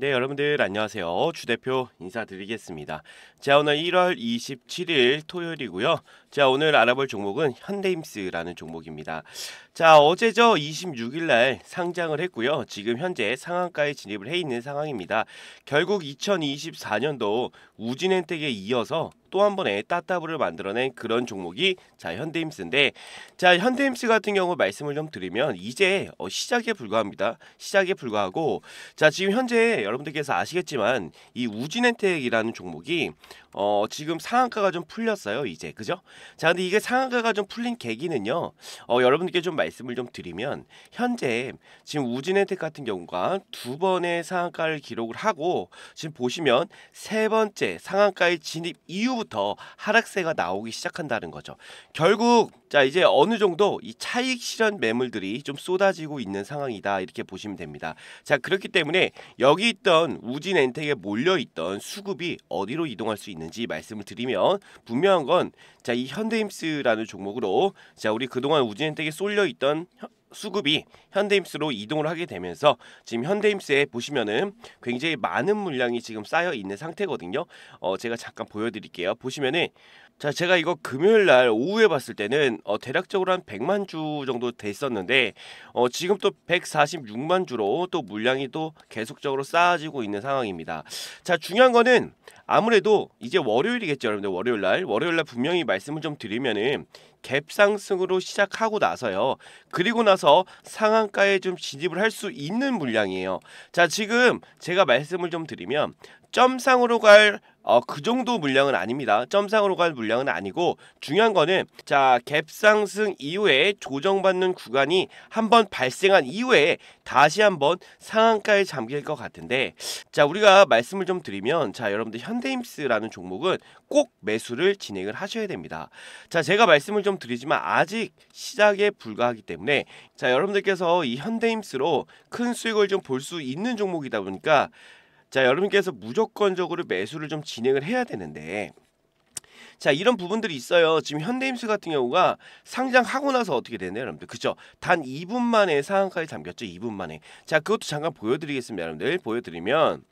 네, 여러분들 안녕하세요. 주 대표 인사드리겠습니다. 자, 오늘 1월 27일 토요일이고요. 자, 오늘 알아볼 종목은 현대임스라는 종목입니다. 자, 어제저 26일 날 상장을 했고요. 지금 현재 상한가에 진입을 해 있는 상황입니다. 결국 2024년도 우진엔텍에 이어서 또한 번의 따따블을 만들어낸 그런 종목이 자 현대임스인데 자 현대임스 같은 경우 말씀을 좀 드리면 이제 어, 시작에 불과합니다. 시작에 불과하고 자 지금 현재 여러분들께서 아시겠지만 이 우진엔텍이라는 종목이 어, 지금 상한가가 좀 풀렸어요, 이제. 그죠? 자, 근데 이게 상한가가 좀 풀린 계기는요, 어, 여러분들께 좀 말씀을 좀 드리면, 현재 지금 우진혜택 같은 경우가 두 번의 상한가를 기록을 하고, 지금 보시면 세 번째 상한가의 진입 이후부터 하락세가 나오기 시작한다는 거죠. 결국, 자, 이제 어느 정도 이 차익 실현 매물들이 좀 쏟아지고 있는 상황이다. 이렇게 보시면 됩니다. 자, 그렇기 때문에 여기 있던 우진엔텍에 몰려있던 수급이 어디로 이동할 수 있는 있는지 말씀을 드리면 분명한 건 자 이 현대임스라는 종목으로 자 우리 그동안 우진엔텍에 쏠려 있던 수급이 현대임스로 이동을 하게 되면서 지금 현대임스에 보시면은 굉장히 많은 물량이 지금 쌓여 있는 상태거든요. 어 제가 잠깐 보여드릴게요. 보시면은 자, 제가 이거 금요일 날 오후에 봤을 때는 어, 대략적으로 한 100만 주 정도 됐었는데 어, 지금 또 146만 주로 또 물량이 또 계속적으로 쌓아지고 있는 상황입니다. 자, 중요한 거는 아무래도 이제 월요일이겠죠, 여러분들. 월요일 날. 월요일 날 분명히 말씀을 좀 드리면은 갭 상승으로 시작하고 나서요. 그리고 나서 상한가에 좀 진입을 할 수 있는 물량이에요. 자, 지금 제가 말씀을 좀 드리면 점상으로 갈 어, 그 정도 물량은 아닙니다. 점상으로 갈 물량은 아니고 중요한 거는 자 갭상승 이후에 조정받는 구간이 한 번 발생한 이후에 다시 한번 상한가에 잠길 것 같은데 자 우리가 말씀을 좀 드리면 자 여러분들 현대임스라는 종목은 꼭 매수를 진행을 하셔야 됩니다. 자 제가 말씀을 좀 드리지만 아직 시작에 불과하기 때문에 자 여러분들께서 이 현대임스로 큰 수익을 좀 볼 수 있는 종목이다 보니까 자 여러분께서 무조건적으로 매수를 좀 진행을 해야 되는데 자 이런 부분들이 있어요 지금 현대임스 같은 경우가 상장하고 나서 어떻게 되나요 여러분들 그쵸 단 2분 만에 상한가에 잠겼죠 2분 만에 자 그것도 잠깐 보여드리겠습니다 여러분들 보여드리면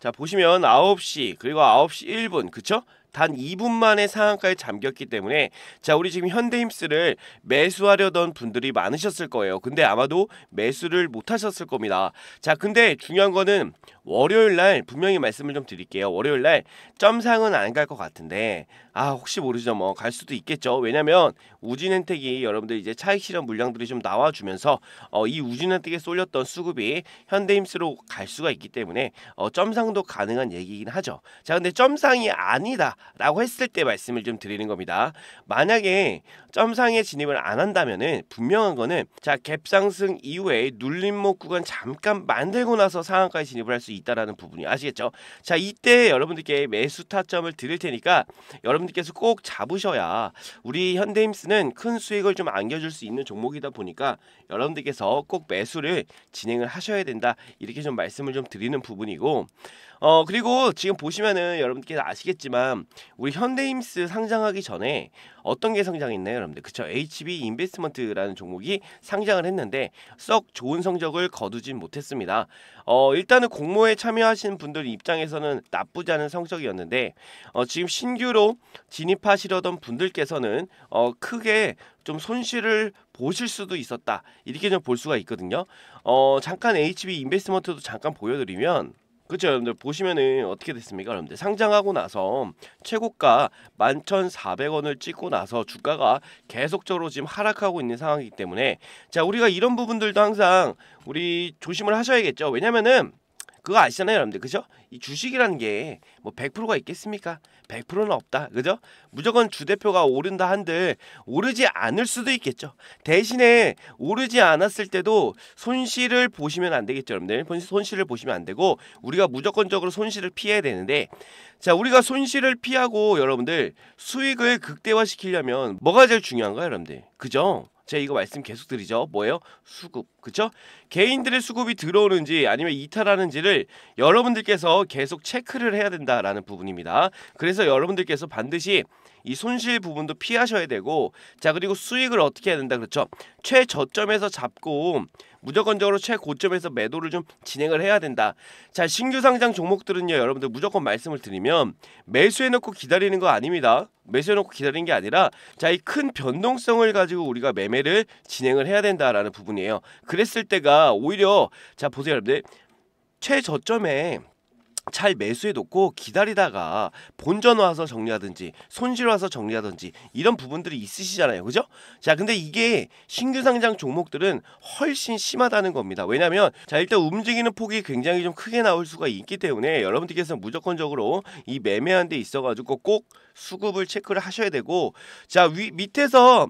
자 보시면 9시 그리고 9시 1분 그쵸 단 2분 만에 상한가에 잠겼기 때문에 자 우리 지금 현대힘스를 매수하려던 분들이 많으셨을 거예요. 근데 아마도 매수를 못하셨을 겁니다. 자 근데 중요한 거는 월요일 날 분명히 말씀을 좀 드릴게요. 월요일 날 점상은 안 갈 것 같은데 아 혹시 모르죠 뭐 갈 수도 있겠죠. 왜냐면 우진엔택이 여러분들 이제 차익 실현 물량들이 좀 나와주면서 어, 이우진엔택에 쏠렸던 수급이 현대임스로 갈 수가 있기 때문에 어, 점상도 가능한 얘기긴 하죠. 자 근데 점상이 아니다라고 했을 때 말씀을 좀 드리는 겁니다. 만약에 점상에 진입을 안 한다면은 분명한 거는 자 갭상승 이후에 눌림목 구간 잠깐 만들고 나서 상한가에 진입을 할수 있다라는 부분이 아시겠죠? 자 이때 여러분들께 매수 타점을 드릴 테니까 여러분들께서 꼭 잡으셔야 우리 현대힘스는 큰 수익을 좀 안겨줄 수 있는 종목이다 보니까 여러분들께서 꼭 매수를 진행을 하셔야 된다 이렇게 좀 말씀을 좀 드리는 부분이고 어 그리고 지금 보시면은 여러분께서 아시겠지만 우리 현대임스 상장하기 전에 어떤 게 상장했나요, 여러분들? 그쵸? HB 인베스트먼트라는 종목이 상장을 했는데 썩 좋은 성적을 거두진 못했습니다. 어, 일단은 공모에 참여하신 분들 입장에서는 나쁘지 않은 성적이었는데 어, 지금 신규로 진입하시려던 분들께서는 어, 크게 좀 손실을 보실 수도 있었다. 이렇게 좀 볼 수가 있거든요. 어, 잠깐 HB 인베스트먼트도 잠깐 보여드리면 그렇죠 여러분들 보시면은 어떻게 됐습니까 여러분들 상장하고 나서 최고가 11,400원을 찍고 나서 주가가 계속적으로 지금 하락하고 있는 상황이기 때문에 자 우리가 이런 부분들도 항상 우리 조심을 하셔야겠죠 왜냐면은 그거 아시잖아요, 여러분들. 그죠? 이 주식이라는 게 뭐 100%가 있겠습니까? 100%는 없다. 그죠? 무조건 주대표가 오른다 한들 오르지 않을 수도 있겠죠. 대신에 오르지 않았을 때도 손실을 보시면 안 되겠죠, 여러분들. 손실을 보시면 안 되고 우리가 무조건적으로 손실을 피해야 되는데 자, 우리가 손실을 피하고 여러분들 수익을 극대화시키려면 뭐가 제일 중요한가요, 여러분들? 그죠? 제가 이거 말씀 계속 드리죠. 뭐예요? 수급. 그쵸? 개인들의 수급이 들어오는지 아니면 이탈하는지를 여러분들께서 계속 체크를 해야 된다라는 부분입니다. 그래서 여러분들께서 반드시 이 손실 부분도 피하셔야 되고 자 그리고 수익을 어떻게 해야 된다 그렇죠? 최저점에서 잡고 무조건적으로 최고점에서 매도를 좀 진행을 해야 된다. 자, 신규 상장 종목들은요, 여러분들 무조건 말씀을 드리면 매수해놓고 기다리는 거 아닙니다. 매수해놓고 기다리는 게 아니라 자, 이 큰 변동성을 가지고 우리가 매매를 진행을 해야 된다라는 부분이에요. 그랬을 때가 오히려 자 보세요, 여러분들 최저점에 잘 매수해놓고 기다리다가 본전 와서 정리하든지 손실 와서 정리하든지 이런 부분들이 있으시잖아요 그죠 자 근데 이게 신규 상장 종목들은 훨씬 심하다는 겁니다 왜냐면 하자 일단 움직이는 폭이 굉장히 좀 크게 나올 수가 있기 때문에 여러분들께서 무조건적으로 이 매매한 데 있어 가지고 꼭 수급을 체크를 하셔야 되고 자 위, 밑에서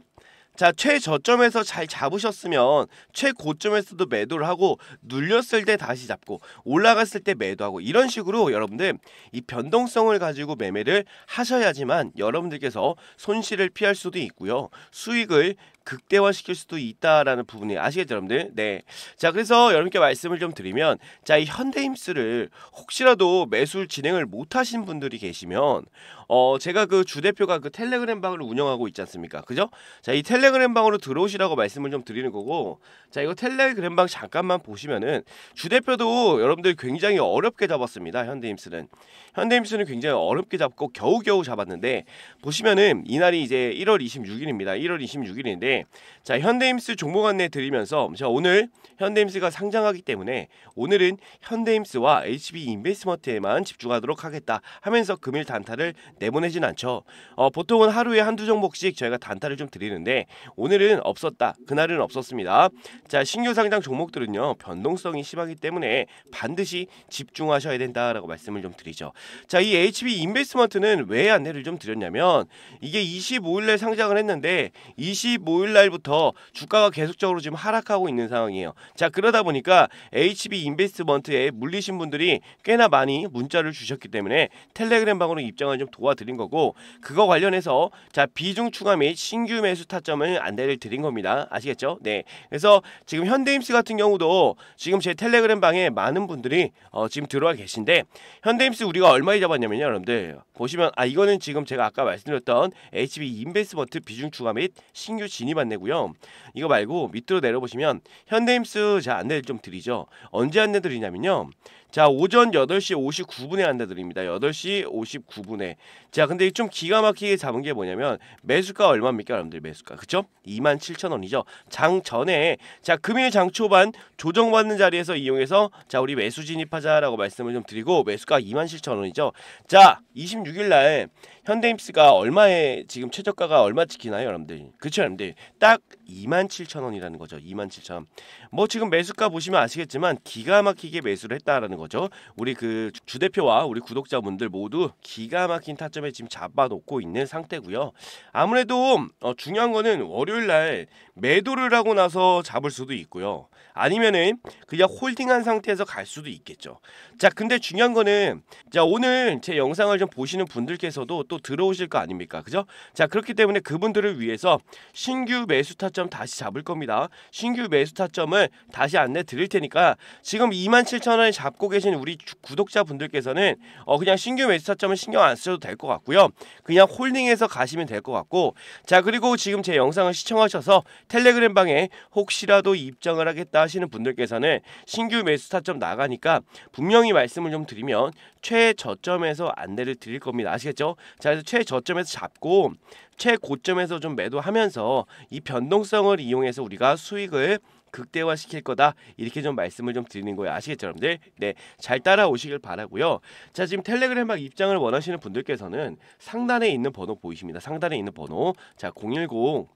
자 최저점에서 잘 잡으셨으면 최고점에서도 매도를 하고 눌렸을 때 다시 잡고 올라갔을 때 매도하고 이런 식으로 여러분들 이 변동성을 가지고 매매를 하셔야지만 여러분들께서 손실을 피할 수도 있고요 수익을 극대화시킬 수도 있다라는 부분이 아시겠죠, 여러분들? 네. 자, 그래서 여러분께 말씀을 좀 드리면, 자, 이 현대힘스를 혹시라도 매수를 진행을 못하신 분들이 계시면, 어, 제가 그 주대표가 그 텔레그램 방을 운영하고 있지 않습니까? 그죠? 자, 이 텔레그램 방으로 들어오시라고 말씀을 좀 드리는 거고, 자, 이거 텔레그램 방 잠깐만 보시면은, 주대표도 여러분들 굉장히 어렵게 잡았습니다, 현대힘스는. 현대힘스는 굉장히 어렵게 잡고 겨우겨우 잡았는데, 보시면은, 이날이 이제 1월 26일입니다. 1월 26일인데, 자 현대임스 종목 안내 드리면서 자 오늘 현대임스가 상장하기 때문에 오늘은 현대임스와 HB 인베스먼트에만 집중하도록 하겠다 하면서 금일 단타를 내보내진 않죠. 어, 보통은 하루에 한두 종목씩 저희가 단타를 좀 드리는데 오늘은 없었다. 그날은 없었습니다. 자 신규 상장 종목들은요 변동성이 심하기 때문에 반드시 집중하셔야 된다라고 말씀을 좀 드리죠. 자 이 HB 인베스먼트는 왜 안내를 좀 드렸냐면 이게 2 5일날 상장을 했는데 25일 5일 날부터 주가가 계속적으로 지금 하락하고 있는 상황이에요. 자 그러다 보니까 HB 인베스트먼트에 물리신 분들이 꽤나 많이 문자를 주셨기 때문에 텔레그램 방으로 입장을 좀 도와드린 거고 그거 관련해서 자 비중 추가 및 신규 매수 타점을 안내를 드린 겁니다. 아시겠죠? 네. 그래서 지금 현대임스 같은 경우도 지금 제 텔레그램 방에 많은 분들이 어, 지금 들어와 계신데 현대임스 우리가 얼마에 잡았냐면요, 여러분들 보시면 아 이거는 지금 제가 아까 말씀드렸던 HB 인베스먼트 비중 추가 및 신규 진입 많이 받네고요. 이거 말고 밑으로 내려보시면 현대임스 자 안내를 좀 드리죠. 언제 안내 드리냐면요. 자, 오전 8시 59분에 안내드립니다. 8시 59분에. 자, 근데 좀 기가 막히게 잡은 게 뭐냐면 매수가 얼마입니까? 여러분들 매수가. 그쵸? 27,000원이죠. 장 전에 자, 금일 장 초반 조정받는 자리에서 이용해서 자, 우리 매수 진입하자라고 말씀을 좀 드리고 매수가 27,000원이죠. 자, 26일 날 현대임스가 얼마에 지금 최저가가 얼마 찍히나요, 여러분들? 그쵸, 여러분들? 딱 27,000원이라는 거죠. 27,000원. 뭐 지금 매수가 보시면 아시겠지만 기가 막히게 매수를 했다라는 거죠. 거죠. 우리 그주 대표와 우리 구독자분들 모두 기가 막힌 타점에 지금 잡아놓고 있는 상태고요. 아무래도 어, 중요한 거는 월요일 날 매도를 하고 나서 잡을 수도 있고요. 아니면은 그냥 홀딩한 상태에서 갈 수도 있겠죠. 자, 근데 중요한 거는 자, 오늘 제 영상을 좀 보시는 분들께서도 또 들어오실 거 아닙니까? 그죠? 자, 그렇기 때문에 그분들을 위해서 신규 매수 타점 다시 잡을 겁니다. 신규 매수 타점을 다시 안내 드릴 테니까 지금 27,000원에 잡고 계신 우리 구독자분들께서는 어 그냥 신규 매수 타점은 신경 안 쓰셔도 될 것 같고요. 그냥 홀딩해서 가시면 될 것 같고 자, 그리고 지금 제 영상을 시청하셔서 텔레그램 방에 혹시라도 입장을 하겠다 하시는 분들께서는 신규 매수 타점 나가니까 분명히 말씀을 좀 드리면 최저점에서 안내를 드릴 겁니다. 아시겠죠? 자, 그래서 최저점에서 잡고 최고점에서 좀 매도하면서 이 변동성을 이용해서 우리가 수익을 극대화시킬 거다 이렇게 좀 말씀을 좀 드리는 거예요 아시겠죠 여러분들 네 잘 따라오시길 바라고요 자 지금 텔레그램 막 입장을 원하시는 분들께서는 상단에 있는 번호 보이십니다 상단에 있는 번호 자010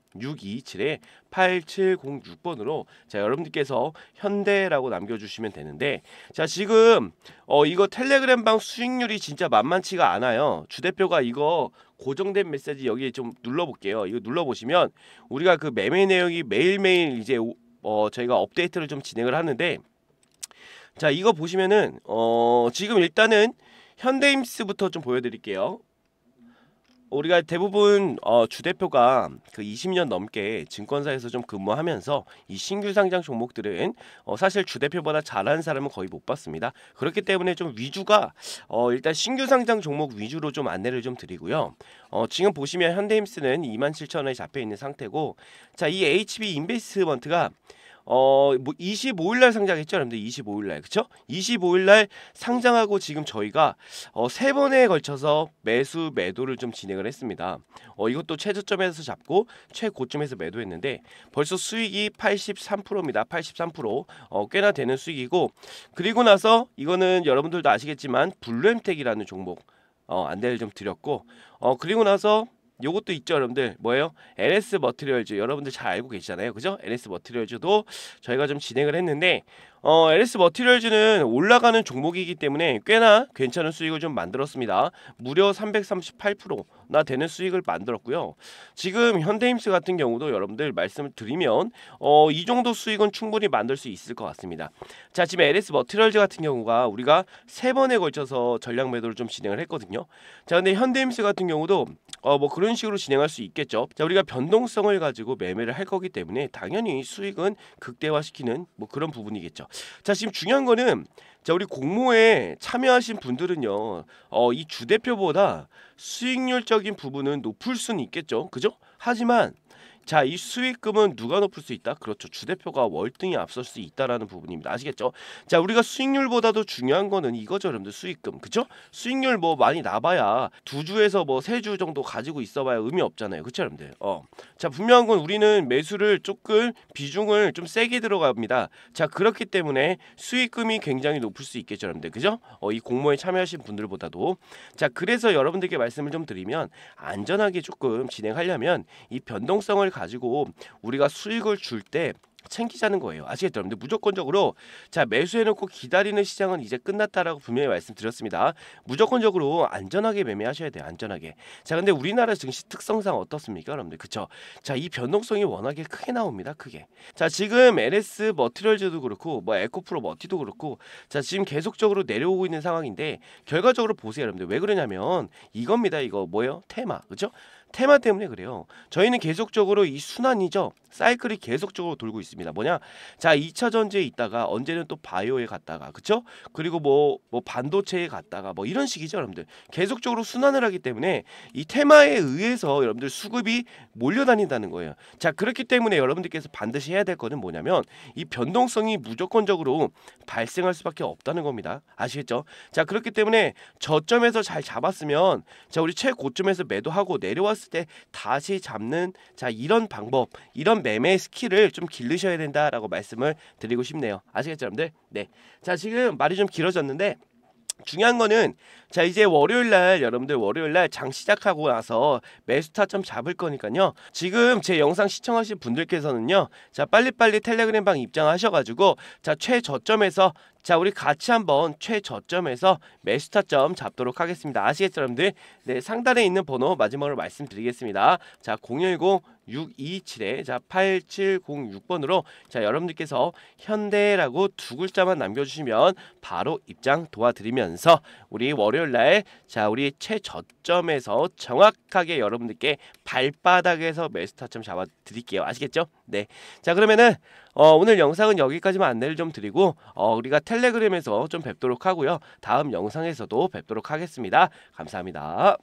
627-8706번으로 자 여러분들께서 현대라고 남겨주시면 되는데 자 지금 어 이거 텔레그램방 수익률이 진짜 만만치가 않아요 주대표가 이거 고정된 메시지 여기에 좀 눌러볼게요 이거 눌러보시면 우리가 그 매매 내용이 매일매일 이제 어, 저희가 업데이트를 좀 진행을 하는데 자 이거 보시면은 어, 지금 일단은 현대임스부터 좀 보여드릴게요. 우리가 대부분 어, 주대표가 그 20년 넘게 증권사에서 좀 근무하면서 이 신규 상장 종목들은 어, 사실 주대표보다 잘하는 사람은 거의 못 봤습니다. 그렇기 때문에 좀 위주가 어, 일단 신규 상장 종목 위주로 좀 안내를 좀 드리고요. 어, 지금 보시면 현대힘스는 27,000원에 잡혀 있는 상태고 자, 이 HB 인베스먼트가 이 어, 뭐 25일 날 상장했죠, 여러분들. 25일 날. 그쵸 25일 날 상장하고 지금 저희가 어, 세 번에 걸쳐서 매수 매도를 좀 진행을 했습니다. 어, 이것도 최저점에서 잡고 최고점에서 매도했는데 벌써 수익이 83%입니다. 83%. 어, 꽤나 되는 수익이고 그리고 나서 이거는 여러분들도 아시겠지만 블루엠텍이라는 종목 어, 안내를 좀 드렸고 어, 그리고 나서 요것도 있죠 여러분들 뭐예요 LS 머티리얼즈 여러분들 잘 알고 계시잖아요 그죠 LS 머티리얼즈도 저희가 좀 진행을 했는데 어, LS 머티리얼즈는 올라가는 종목이기 때문에 꽤나 괜찮은 수익을 좀 만들었습니다. 무려 338%나 되는 수익을 만들었고요. 지금 현대임스 같은 경우도 여러분들 말씀을 드리면 어, 이 정도 수익은 충분히 만들 수 있을 것 같습니다. 자, 지금 LS 머티리얼즈 같은 경우가 우리가 세 번에 걸쳐서 전략 매도를 좀 진행을 했거든요. 자, 근데 현대임스 같은 경우도 어뭐 그런 식으로 진행할 수 있겠죠. 자 우리가 변동성을 가지고 매매를 할 거기 때문에 당연히 수익은 극대화시키는 뭐 그런 부분이겠죠. 자 지금 중요한 거는 자 우리 공모에 참여하신 분들은요 어 이 주대표보다 수익률적인 부분은 높을 수는 있겠죠. 그죠? 하지만 자, 이 수익금은 누가 높을 수 있다? 그렇죠. 주대표가 월등히 앞설 수 있다라는 부분입니다. 아시겠죠? 자, 우리가 수익률보다도 중요한 거는 이거죠, 여러분들. 수익금. 그죠? 수익률 뭐 많이 나봐야 두 주에서 뭐 세 주 정도 가지고 있어봐야 의미 없잖아요. 그쵸, 여러분들? 어. 자, 분명한 건 우리는 매수를 조금 비중을 좀 세게 들어갑니다. 자, 그렇기 때문에 수익금이 굉장히 높을 수 있겠죠, 여러분들. 그죠? 어, 이 공모에 참여하신 분들보다도. 자, 그래서 여러분들께 말씀을 좀 드리면 안전하게 조금 진행하려면 이 변동성을 가지고 우리가 수익을 줄 때 챙기자는 거예요. 아시겠죠? 여러분 무조건적으로 자 매수해놓고 기다리는 시장은 이제 끝났다라고 분명히 말씀드렸습니다. 무조건적으로 안전하게 매매하셔야 돼요. 안전하게. 자 근데 우리나라 증시 특성상 어떻습니까, 여러분들? 그쵸? 자이 변동성이 워낙에 크게 나옵니다. 크게. 자 지금 n s 머티럴즈도 그렇고 뭐 에코프로 머티도 그렇고 자 지금 계속적으로 내려오고 있는 상황인데 결과적으로 보세요, 여러분들. 왜 그러냐면 이겁니다. 이거 뭐예요? 테마, 그렇죠? 테마 때문에 그래요. 저희는 계속적으로 이 순환이죠. 사이클이 계속적으로 돌고 있습니다. 뭐냐? 자, 2차 전지에 있다가 언제는 또 바이오에 갔다가 그쵸? 그리고 뭐뭐 뭐 반도체에 갔다가 뭐 이런 식이죠, 여러분들. 계속적으로 순환을 하기 때문에 이 테마에 의해서 여러분들 수급이 몰려다닌다는 거예요. 자, 그렇기 때문에 여러분들께서 반드시 해야 될 거는 뭐냐면 이 변동성이 무조건적으로 발생할 수밖에 없다는 겁니다. 아시겠죠? 자, 그렇기 때문에 저점에서 잘 잡았으면 자, 우리 최고점에서 매도하고 내려왔 빠졌을 때 다시 잡는 자 이런 방법 이런 매매 스킬을 좀 길르셔야 된다라고 말씀을 드리고 싶네요 아시겠죠 여러분들 네자 지금 말이 좀 길어졌는데 중요한 거는 자 이제 월요일 날 여러분들 월요일 날 장 시작하고 나서 매수 타점 잡을 거니까요. 지금 제 영상 시청하신 분들께서는요. 자 빨리빨리 텔레그램 방 입장하셔가지고 자 최저점에서 자 우리 같이 한번 최저점에서 매수 타점 잡도록 하겠습니다. 아시겠죠 여러분들? 네 상단에 있는 번호 마지막으로 말씀드리겠습니다. 자010 627에 자 8706번으로 자 여러분들께서 현대라고 두 글자만 남겨주시면 바로 입장 도와드리면서 우리 월요일날 자 우리 최저점에서 정확하게 여러분들께 발바닥에서 매스 타점 잡아드릴게요 아시겠죠? 네자 그러면은 어, 오늘 영상은 여기까지만 안내를 좀 드리고 어, 우리가 텔레그램에서 좀 뵙도록 하고요 다음 영상에서도 뵙도록 하겠습니다 감사합니다.